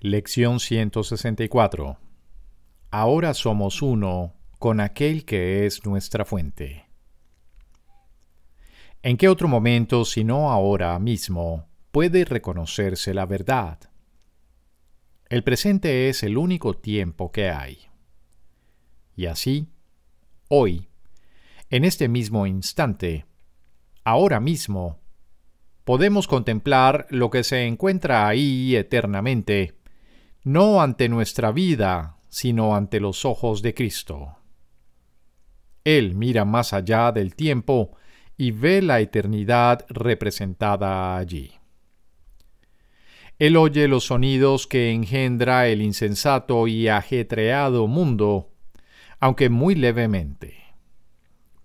Lección 164 Ahora somos uno con aquel que es nuestra fuente. ¿En qué otro momento, sino ahora mismo, puede reconocerse la verdad? El presente es el único tiempo que hay. Y así, hoy, en este mismo instante, ahora mismo, podemos contemplar lo que se encuentra ahí eternamente no ante nuestra vida, sino ante los ojos de Cristo. Él mira más allá del tiempo y ve la eternidad representada allí. Él oye los sonidos que engendra el insensato y ajetreado mundo, aunque muy levemente.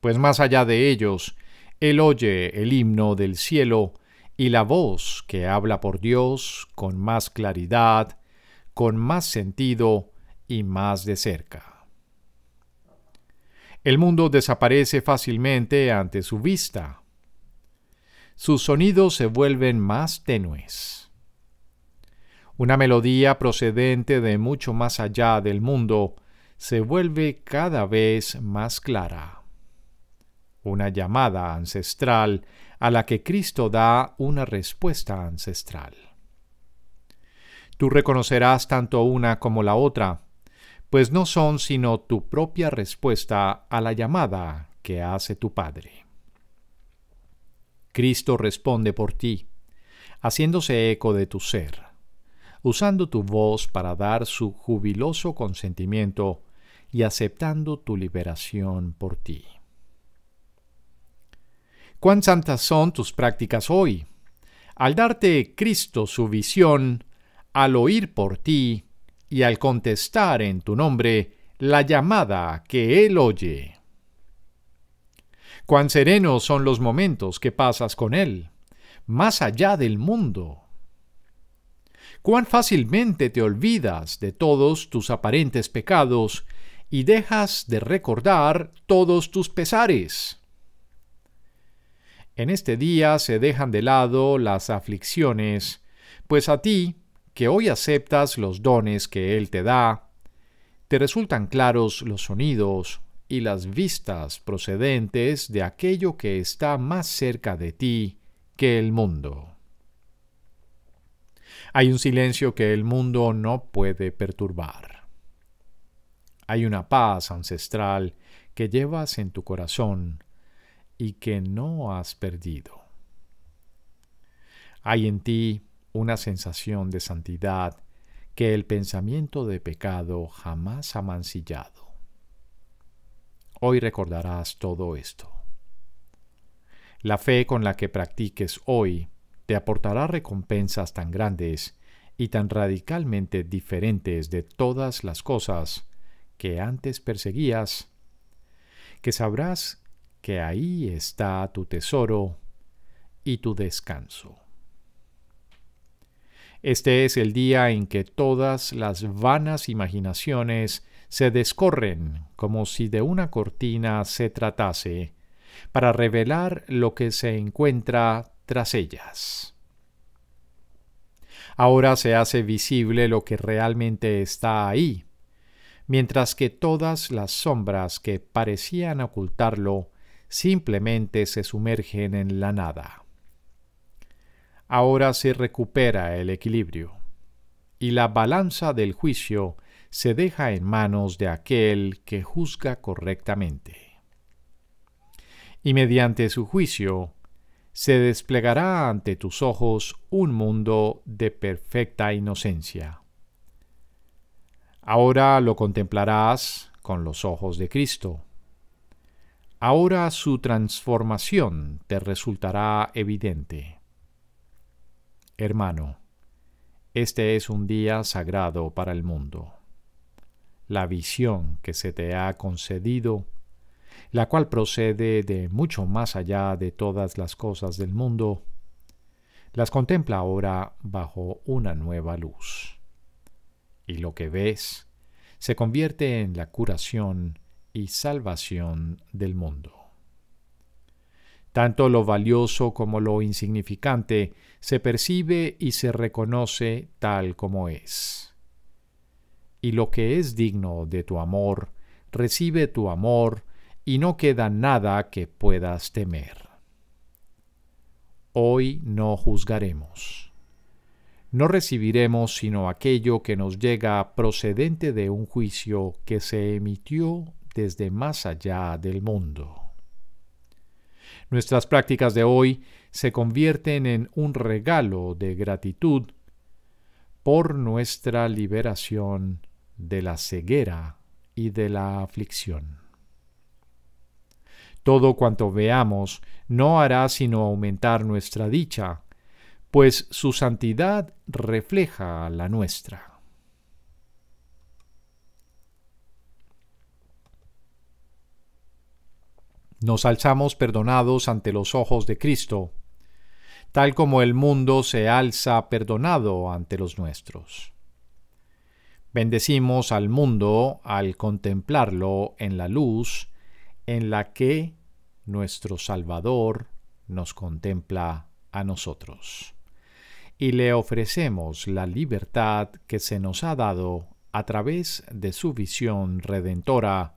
Pues más allá de ellos, Él oye el himno del cielo y la voz que habla por Dios con más claridad con más sentido y más de cerca. El mundo desaparece fácilmente ante su vista. Sus sonidos se vuelven más tenues. Una melodía procedente de mucho más allá del mundo se vuelve cada vez más clara. Una llamada ancestral a la que Cristo da una respuesta ancestral. Tú reconocerás tanto una como la otra, pues no son sino tu propia respuesta a la llamada que hace tu Padre. Cristo responde por ti, haciéndose eco de tu ser, usando tu voz para dar su jubiloso consentimiento y aceptando tu liberación por ti. ¿Cuán santas son tus prácticas hoy? Al darte Cristo su visión, al oír por ti y al contestar en tu nombre la llamada que Él oye. Cuán serenos son los momentos que pasas con Él, más allá del mundo. Cuán fácilmente te olvidas de todos tus aparentes pecados y dejas de recordar todos tus pesares. En este día se dejan de lado las aflicciones, pues a ti que hoy aceptas los dones que Él te da, te resultan claros los sonidos y las vistas procedentes de aquello que está más cerca de ti que el mundo. Hay un silencio que el mundo no puede perturbar. Hay una paz ancestral que llevas en tu corazón y que no has perdido. Hay en ti una sensación de santidad que el pensamiento de pecado jamás ha mancillado. Hoy recordarás todo esto. La fe con la que practiques hoy te aportará recompensas tan grandes y tan radicalmente diferentes de todas las cosas que antes perseguías, que sabrás que ahí está tu tesoro y tu descanso. Este es el día en que todas las vanas imaginaciones se descorren como si de una cortina se tratase, para revelar lo que se encuentra tras ellas. Ahora se hace visible lo que realmente está ahí, mientras que todas las sombras que parecían ocultarlo simplemente se sumergen en la nada ahora se recupera el equilibrio, y la balanza del juicio se deja en manos de aquel que juzga correctamente. Y mediante su juicio se desplegará ante tus ojos un mundo de perfecta inocencia. Ahora lo contemplarás con los ojos de Cristo. Ahora su transformación te resultará evidente Hermano, este es un día sagrado para el mundo. La visión que se te ha concedido, la cual procede de mucho más allá de todas las cosas del mundo, las contempla ahora bajo una nueva luz. Y lo que ves se convierte en la curación y salvación del mundo. Tanto lo valioso como lo insignificante se percibe y se reconoce tal como es. Y lo que es digno de tu amor, recibe tu amor, y no queda nada que puedas temer. Hoy no juzgaremos. No recibiremos sino aquello que nos llega procedente de un juicio que se emitió desde más allá del mundo. Nuestras prácticas de hoy se convierten en un regalo de gratitud por nuestra liberación de la ceguera y de la aflicción. Todo cuanto veamos no hará sino aumentar nuestra dicha, pues su santidad refleja la nuestra. nos alzamos perdonados ante los ojos de Cristo, tal como el mundo se alza perdonado ante los nuestros. Bendecimos al mundo al contemplarlo en la luz en la que nuestro Salvador nos contempla a nosotros. Y le ofrecemos la libertad que se nos ha dado a través de su visión redentora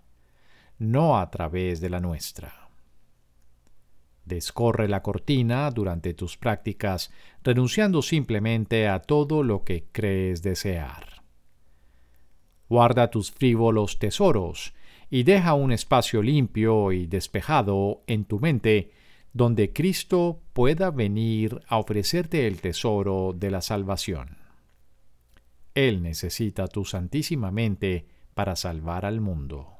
no a través de la nuestra. Descorre la cortina durante tus prácticas, renunciando simplemente a todo lo que crees desear. Guarda tus frívolos tesoros y deja un espacio limpio y despejado en tu mente donde Cristo pueda venir a ofrecerte el tesoro de la salvación. Él necesita tu santísima mente para salvar al mundo.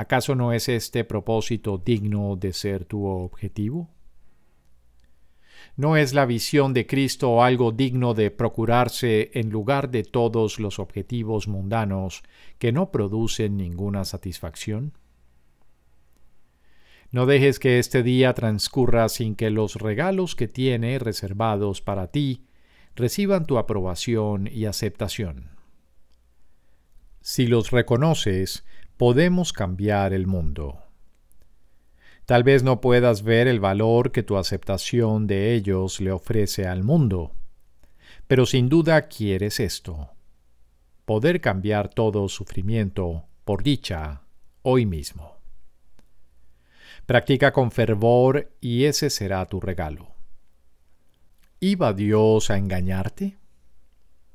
¿Acaso no es este propósito digno de ser tu objetivo? ¿No es la visión de Cristo algo digno de procurarse en lugar de todos los objetivos mundanos que no producen ninguna satisfacción? No dejes que este día transcurra sin que los regalos que tiene reservados para ti reciban tu aprobación y aceptación. Si los reconoces, podemos cambiar el mundo. Tal vez no puedas ver el valor que tu aceptación de ellos le ofrece al mundo, pero sin duda quieres esto, poder cambiar todo sufrimiento por dicha hoy mismo. Practica con fervor y ese será tu regalo. ¿Iba Dios a engañarte?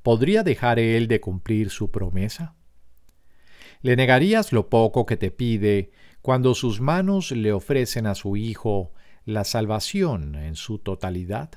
¿Podría dejar Él de cumplir su promesa? ¿Le negarías lo poco que te pide cuando sus manos le ofrecen a su Hijo la salvación en su totalidad?